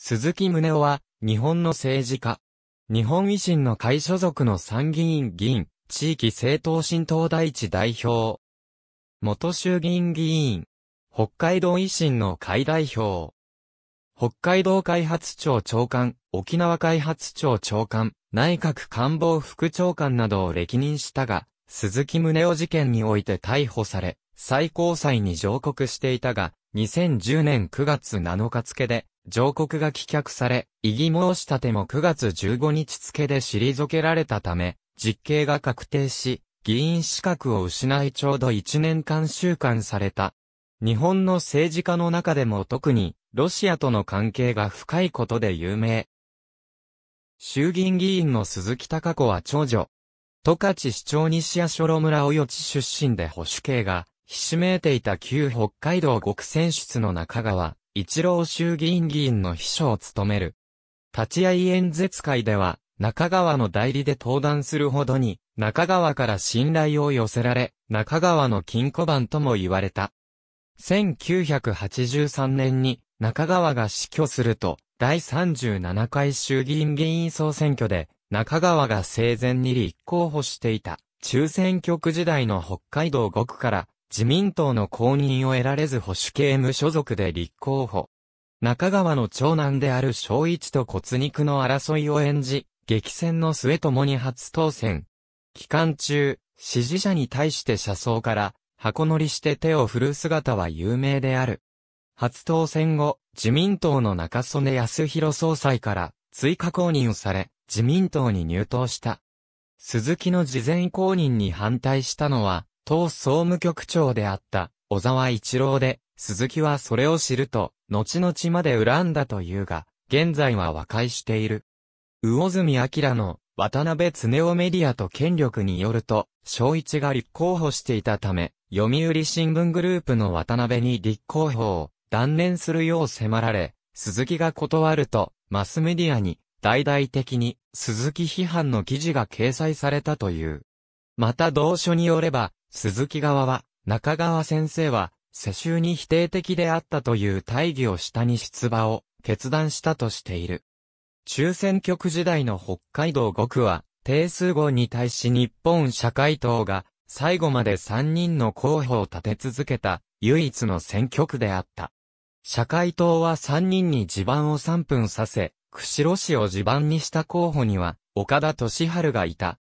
鈴木宗男は、日本の政治家。日本維新の会所属の参議院議員、地域政党新党第一代表。元衆議院議員。北海道維新の会代表。北海道開発庁長官、沖縄開発庁長官、内閣官房副長官などを歴任したが、鈴木宗男事件において逮捕され、最高裁に上告していたが、2010年9月7日付で、上告が棄却され、異議申し立ても9月15日付で退けられたため、実刑が確定し、議員資格を失いちょうど1年間収監された。日本の政治家の中でも特に、ロシアとの関係が深いことで有名。衆議院議員の鈴木隆子は長女。十勝市長西谷諸村及地出身で保守系が、ひしめいていた旧北海道極選出の中川、一郎衆議院議員の秘書を務める。立ち会い演説会では、中川の代理で登壇するほどに、中川から信頼を寄せられ、中川の金庫番とも言われた。1983年に中川が死去すると、第37回衆議院議員総選挙で、中川が生前に立候補していた、中選挙区時代の北海道5区から自民党の公認を得られず保守系無所属で立候補。中川の長男である小一と骨肉の争いを演じ、激戦の末共に初当選。期間中、支持者に対して車窓から箱乗りして手を振る姿は有名である。初当選後、自民党の中曽根康弘総裁から追加公認をされ、自民党に入党した。鈴木の事前公認に反対したのは、当総務局長であった小沢一郎で、鈴木はそれを知ると、後々まで恨んだというが、現在は和解している。魚住明の渡辺恒夫メディアと権力によると、小一が立候補していたため、読売新聞グループの渡辺に立候補を断念するよう迫られ、鈴木が断ると、マスメディアに、大々的に、鈴木批判の記事が掲載されたという。また同書によれば、鈴木側は、中川先生は、世襲に否定的であったという大義を下に出馬を決断したとしている。中選挙区時代の北海道5区は、定数号に対し日本社会党が最後まで3人の候補を立て続けた唯一の選挙区であった。社会党は3人に地盤を3分させ、釧路市を地盤にした候補には岡田敏春がいた。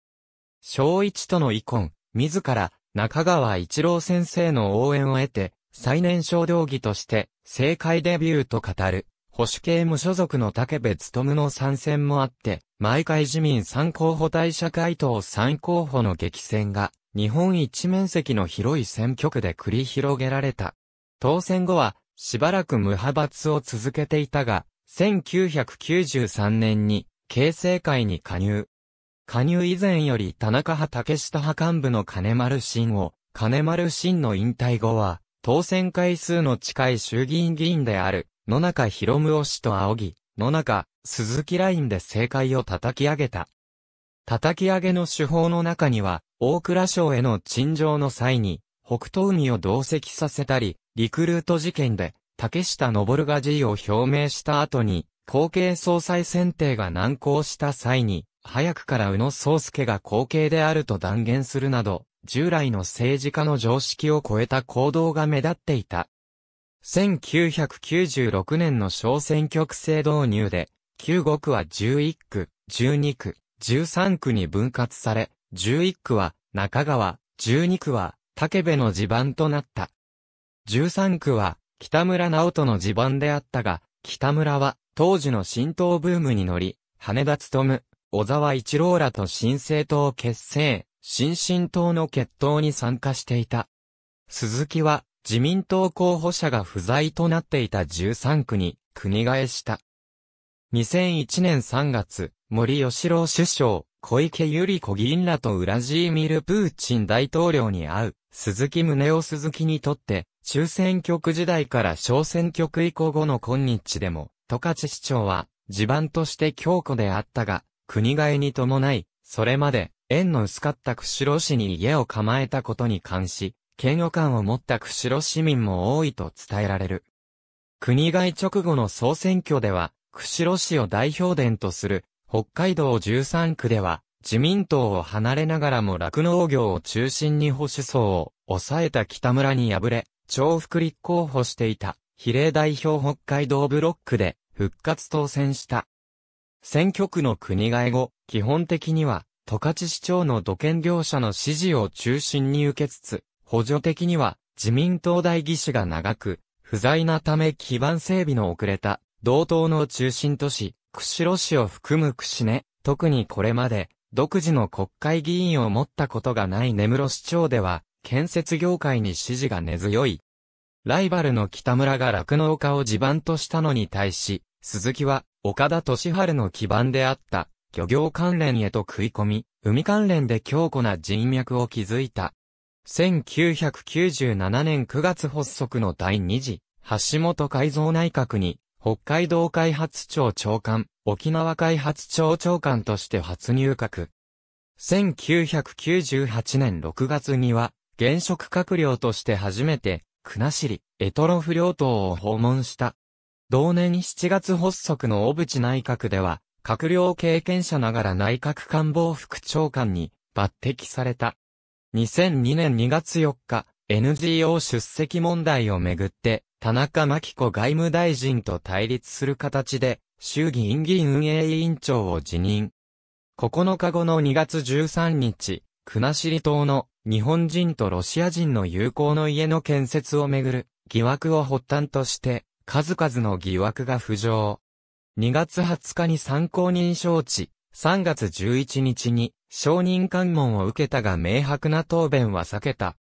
小一との遺恨、自ら中川一郎先生の応援を得て、最年少同義として、政界デビューと語る、保守系無所属の竹部務の参戦もあって、毎回自民3候補対社会党3候補の激戦が、日本一面積の広い選挙区で繰り広げられた。当選後は、しばらく無派閥を続けていたが、1993年に、形成会に加入。加入以前より田中派竹下派幹部の金丸信を、金丸信の引退後は、当選回数の近い衆議院議員である、野中博文を氏と仰ぎ、野中、鈴木ラインで政界を叩き上げた。叩き上げの手法の中には、大蔵省への陳情の際に、北東海を同席させたり、リクルート事件で、竹下登が辞意を表明した後に、後継総裁選定が難航した際に、早くから宇野宗介が後継であると断言するなど、従来の政治家の常識を超えた行動が目立っていた。1996年の小選挙区制導入で、9国区は11区、12区、13区に分割され、11区は中川、12区は竹部の地盤となった。13区は北村直人の地盤であったが、北村は当時の新党ブームに乗り、羽田勤、小沢一郎らと新生党結成、新進党の決闘に参加していた。鈴木は自民党候補者が不在となっていた13区に国替えした。2001年3月、森吉郎首相、小池百合子議員らとウラジーミル・プーチン大統領に会う、鈴木宗男鈴木にとって、中選挙区時代から小選挙区以降後の今日でも、十勝市長は、地盤として強固であったが、国替えに伴い、それまで、縁の薄かった釧路市に家を構えたことに関し、嫌悪感を持った釧路市民も多いと伝えられる。国え直後の総選挙では、釧路市を代表伝とする、北海道13区では、自民党を離れながらも落農業を中心に保守層を抑えた北村に敗れ、重複立候補していた、比例代表北海道ブロックで、復活当選した。選挙区の国替え後、基本的には、十勝市長の土建業者の支持を中心に受けつつ、補助的には、自民党代議士が長く、不在なため基盤整備の遅れた、同等の中心都市、釧路市を含む釧根、特にこれまで、独自の国会議員を持ったことがない根室市長では、建設業界に支持が根強い。ライバルの北村が酪農家を地盤としたのに対し、鈴木は、岡田敏春の基盤であった、漁業関連へと食い込み、海関連で強固な人脈を築いた。1997年9月発足の第2次、橋本改造内閣に、北海道開発庁長官、沖縄開発庁長官として初入閣。1998年6月には、現職閣僚として初めて、国後、エトロフ両党を訪問した。同年7月発足の小渕内閣では、閣僚経験者ながら内閣官房副長官に抜擢された。2002年2月4日、NGO 出席問題をめぐって、田中真紀子外務大臣と対立する形で、衆議院議員運営委員長を辞任。9日後の2月13日、国後島の日本人とロシア人の友好の家の建設をめぐる疑惑を発端として、数々の疑惑が浮上。2月20日に参考人招致、3月11日に承認喚問を受けたが明白な答弁は避けた。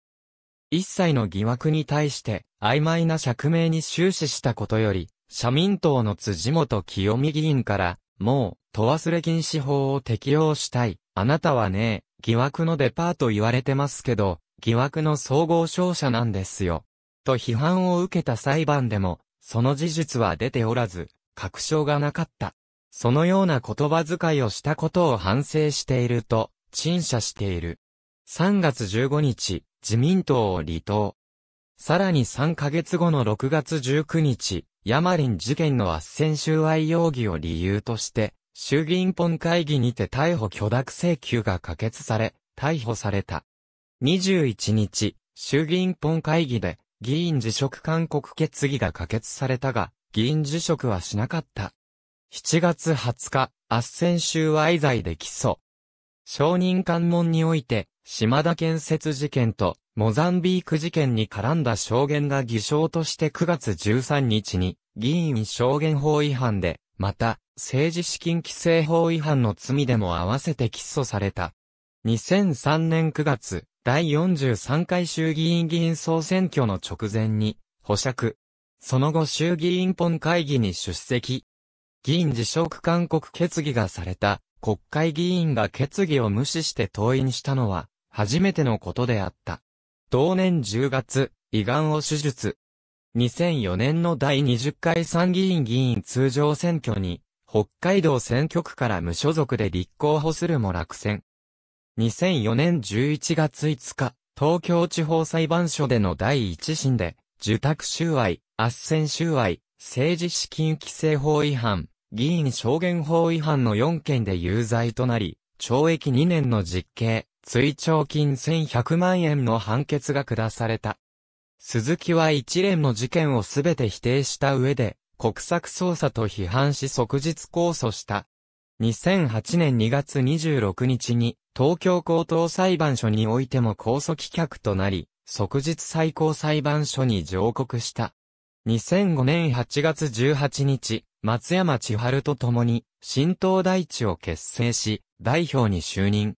一切の疑惑に対して曖昧な釈明に終始したことより、社民党の辻元清美議員から、もう、と忘れ禁止法を適用したい。あなたはね、疑惑のデパート言われてますけど、疑惑の総合勝者なんですよ。と批判を受けた裁判でも、その事実は出ておらず、確証がなかった。そのような言葉遣いをしたことを反省していると、陳謝している。3月15日、自民党を離党。さらに3ヶ月後の6月19日、ヤマリン事件の圧旋収賄容疑を理由として、衆議院本会議にて逮捕許諾請求が可決され、逮捕された。21日、衆議院本会議で、議員辞職勧告決議が可決されたが、議員辞職はしなかった。7月20日、圧旋収賄罪で起訴。証人関門において、島田建設事件とモザンビーク事件に絡んだ証言が偽証として9月13日に議員証言法違反で、また政治資金規正法違反の罪でも合わせて起訴された。2003年9月、第43回衆議院議員総選挙の直前に、保釈。その後衆議院本会議に出席。議員辞職勧告決議がされた、国会議員が決議を無視して登院したのは、初めてのことであった。同年10月、胃がんを手術。2004年の第20回参議院議員通常選挙に、北海道選挙区から無所属で立候補するも落選。2004年11月5日、東京地方裁判所での第一審で、受託収賄、圧旋収賄、政治資金規正法違反、議員証言法違反の4件で有罪となり、懲役2年の実刑、追徴金1100万円の判決が下された。鈴木は一連の事件をすべて否定した上で、国策捜査と批判し即日控訴した。2008年2月26日に、東京高等裁判所においても控訴棄却となり、即日最高裁判所に上告した。2005年8月18日、松山千春と共に、新東大地を結成し、代表に就任。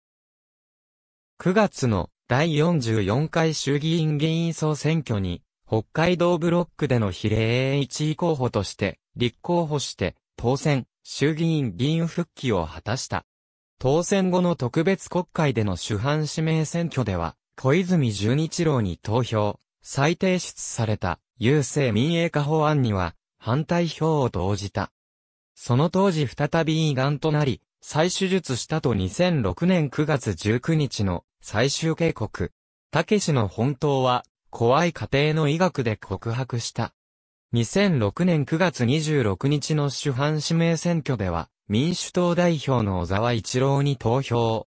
9月の第44回衆議院議員総選挙に、北海道ブロックでの比例 A1 位候補として、立候補して、当選。衆議院議員復帰を果たした。当選後の特別国会での主犯指名選挙では、小泉純一郎に投票、再提出された、郵政民営化法案には、反対票を投じた。その当時再び胃がんとなり、再手術したと2006年9月19日の最終警告。たけしの本当は、怖い家庭の医学で告白した。2006年9月26日の主犯指名選挙では、民主党代表の小沢一郎に投票。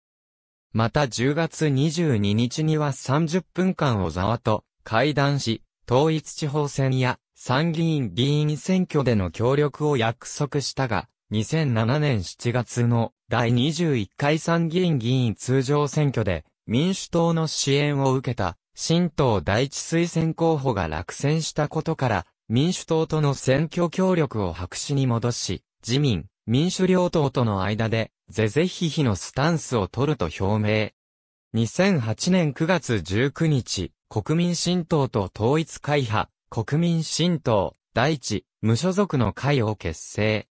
また10月22日には30分間小沢と会談し、統一地方選や参議院議員選挙での協力を約束したが、2007年7月の第21回参議院議員通常選挙で民主党の支援を受けた新党第一推薦候補が落選したことから民主党との選挙協力を白紙に戻し、自民、民主両党との間で、ぜぜひひのスタンスを取ると表明。2008年9月19日、国民新党と統一会派、国民新党、第一、無所属の会を結成。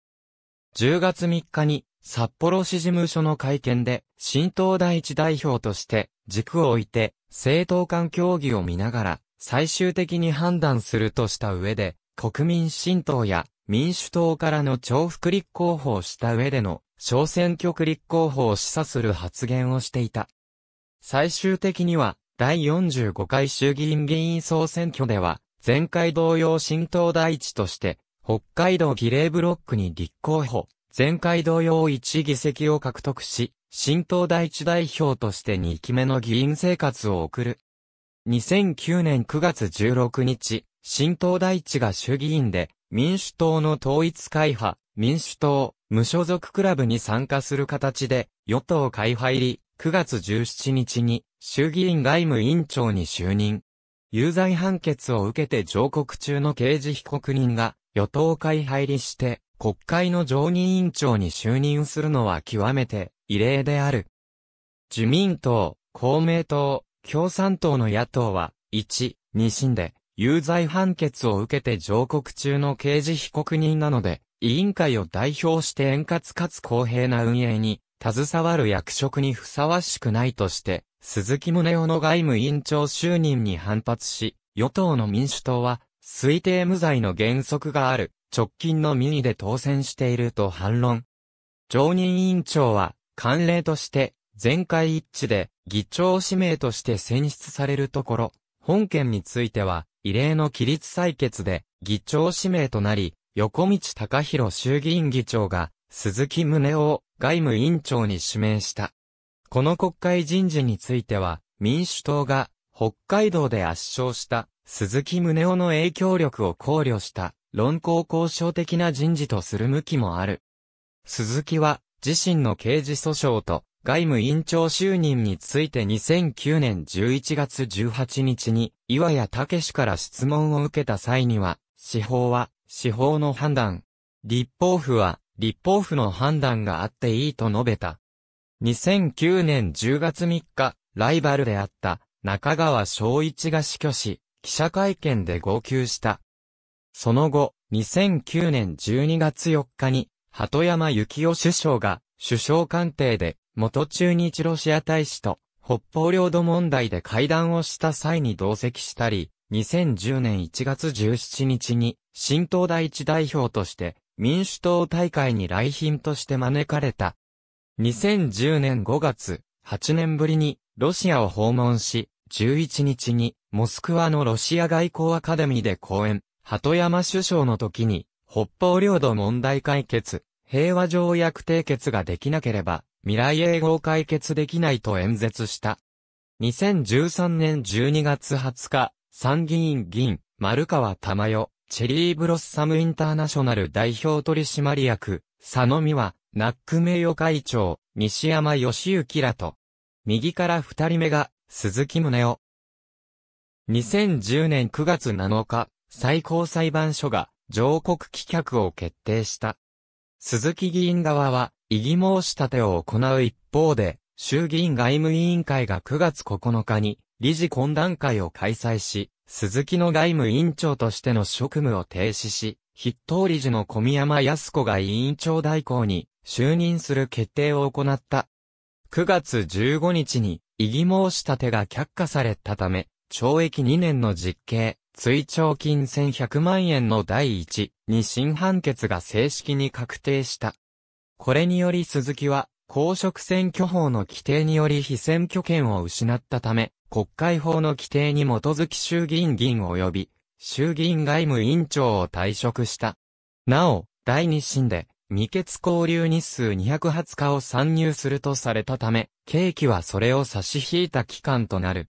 10月3日に、札幌市事務所の会見で、新党第一代表として、軸を置いて、政党間協議を見ながら、最終的に判断するとした上で、国民新党や民主党からの重複立候補をした上での小選挙区立候補を示唆する発言をしていた。最終的には第45回衆議院議員総選挙では前回同様新党第一として北海道比例ブロックに立候補、前回同様1議席を獲得し、新党第一代表として2期目の議員生活を送る2009年9月16日、新党大地が衆議院で、民主党の統一会派、民主党、無所属クラブに参加する形で、与党会派入り、9月17日に、衆議院外務委員長に就任。有罪判決を受けて上告中の刑事被告人が、与党会派入りして、国会の常任委員長に就任するのは極めて異例である。自民党、公明党、共産党の野党は、1、2審で、有罪判決を受けて上告中の刑事被告人なので、委員会を代表して円滑かつ公平な運営に、携わる役職にふさわしくないとして、鈴木宗男の外務委員長就任に反発し、与党の民主党は、推定無罪の原則がある、直近の民意で当選していると反論。常任委員長は、慣例として、全会一致で、議長指名として選出されるところ、本件については、異例の規律採決で、議長指名となり、横道隆弘衆議院議長が、鈴木宗男を外務委員長に指名した。この国会人事については、民主党が、北海道で圧勝した、鈴木宗男の影響力を考慮した、論考交渉的な人事とする向きもある。鈴木は、自身の刑事訴訟と、外務委員長就任について2009年11月18日に、岩谷武氏から質問を受けた際には、司法は、司法の判断。立法府は、立法府の判断があっていいと述べた。2009年10月3日、ライバルであった中川昭一が死去し、記者会見で号泣した。その後、2009年12月4日に、鳩山幸夫首相が首相官邸で元中日ロシア大使と北方領土問題で会談をした際に同席したり、2010年1月17日に新党第一代表として民主党大会に来賓として招かれた。2010年5月、8年ぶりにロシアを訪問し、11日にモスクワのロシア外交アカデミーで講演、鳩山首相の時に北方領土問題解決、平和条約締結ができなければ、未来永劫を解決できないと演説した。2013年12月20日、参議院議員、丸川珠代、チェリーブロッサムインターナショナル代表取締役、佐野美和、ナック名誉会長、西山義行らと、右から二人目が、鈴木宗男。2010年9月7日、最高裁判所が、上告棄却を決定した。鈴木議員側は、異議申し立てを行う一方で、衆議院外務委員会が9月9日に理事懇談会を開催し、鈴木の外務委員長としての職務を停止し、筆頭理事の小宮山康子が委員長代行に就任する決定を行った。9月15日に異議申し立てが却下されたため、懲役2年の実刑、追徴金1100万円の第1、に新判決が正式に確定した。これにより鈴木は、公職選挙法の規定により非選挙権を失ったため、国会法の規定に基づき衆議院議員及び、衆議院外務委員長を退職した。なお、第2審で、未決交流日数220日を参入するとされたため、刑期はそれを差し引いた期間となる。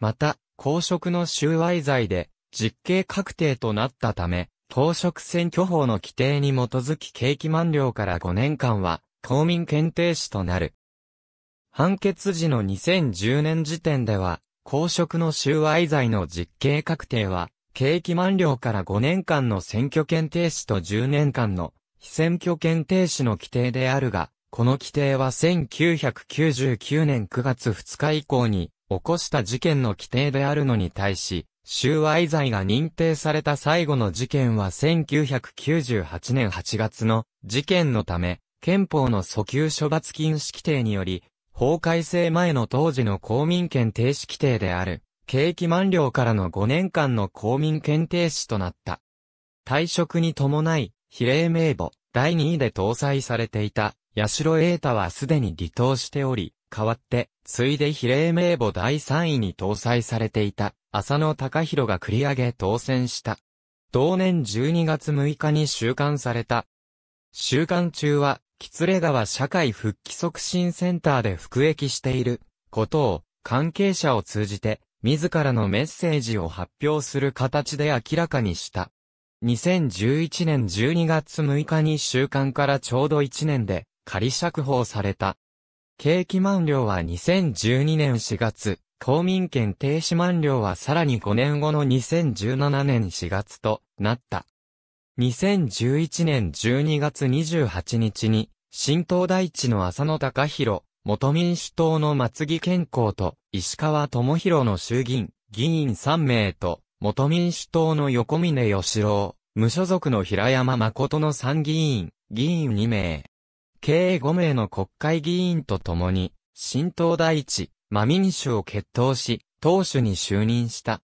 また、公職の収賄罪で、実刑確定となったため、公職選挙法の規定に基づき刑期満了から5年間は、公民検定士となる。判決時の2010年時点では、公職の収賄罪の実刑確定は、刑期満了から5年間の選挙権停止と10年間の非選挙権停止の規定であるが、この規定は1999年9月2日以降に起こした事件の規定であるのに対し、収賄罪が認定された最後の事件は1998年8月の事件のため、憲法の訴求処罰禁止規定により、法改正前の当時の公民権停止規定である、刑期満了からの5年間の公民権停止となった。退職に伴い、比例名簿第2位で搭載されていた、八代栄太はすでに離党しており、代わって、ついで比例名簿第3位に搭載されていた、浅野隆弘が繰り上げ当選した。同年12月6日に収監された。収監中は、吉連川社会復帰促進センターで服役していることを関係者を通じて自らのメッセージを発表する形で明らかにした。2011年12月6日に収監からちょうど1年で仮釈放された。景気満了は2012年4月、公民権停止満了はさらに5年後の2017年4月となった。2011年12月28日に、新党大地の浅野隆弘、元民主党の松木健康と石川智弘の衆議院、議員3名と、元民主党の横峯義郎、無所属の平山誠の参議院、議員2名、計5名の国会議員と共に、新党第一、マミニ氏を決闘し、党首に就任した。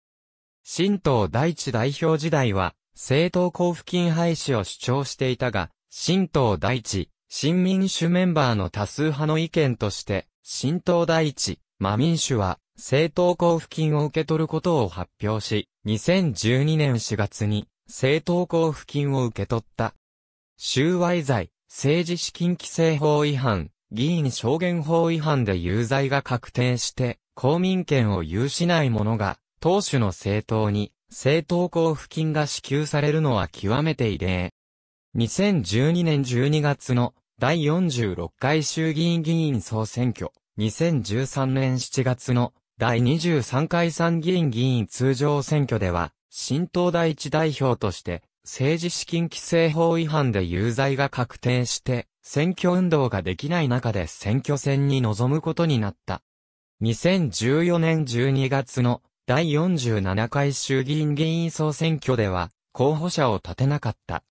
新党第一代表時代は、政党交付金廃止を主張していたが、新党第一、新民主メンバーの多数派の意見として、新党第一、マ民主は、政党交付金を受け取ることを発表し、2012年4月に、政党交付金を受け取った。収賄罪、政治資金規正法違反、議員証言法違反で有罪が確定して、公民権を有しない者が、党首の政党に、政党交付金が支給されるのは極めて異例。2012年12月の第46回衆議院議員総選挙、2013年7月の第23回参議院議員通常選挙では、新党第一代表として政治資金規制法違反で有罪が確定して、選挙運動ができない中で選挙戦に臨むことになった。2014年12月の第47回衆議院議員総選挙では、候補者を立てなかった。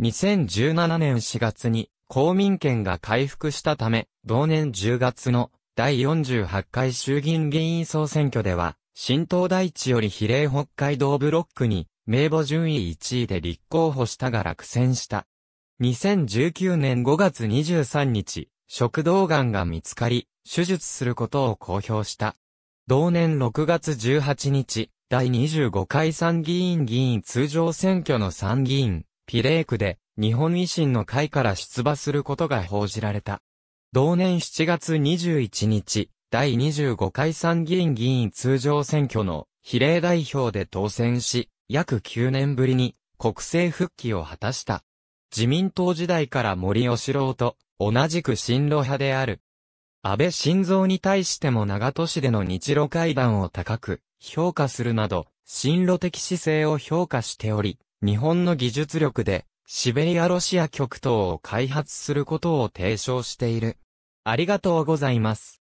2017年4月に公民権が回復したため、同年10月の第48回衆議院議員総選挙では、新党大地より比例北海道ブロックに名簿順位1位で立候補したが落選した。2019年5月23日、食道癌が見つかり、手術することを公表した。同年6月18日、第25回参議院議員通常選挙の参議院、ピレークで、日本維新の会から出馬することが報じられた。同年7月21日、第25回参議院議員通常選挙の比例代表で当選し、約9年ぶりに国政復帰を果たした。自民党時代から森吉郎と同じく進路派である。安倍晋三に対しても長都市での日露会談を高く評価するなど、進路的姿勢を評価しており、日本の技術力でシベリアロシア極東を開発することを提唱している。ありがとうございます。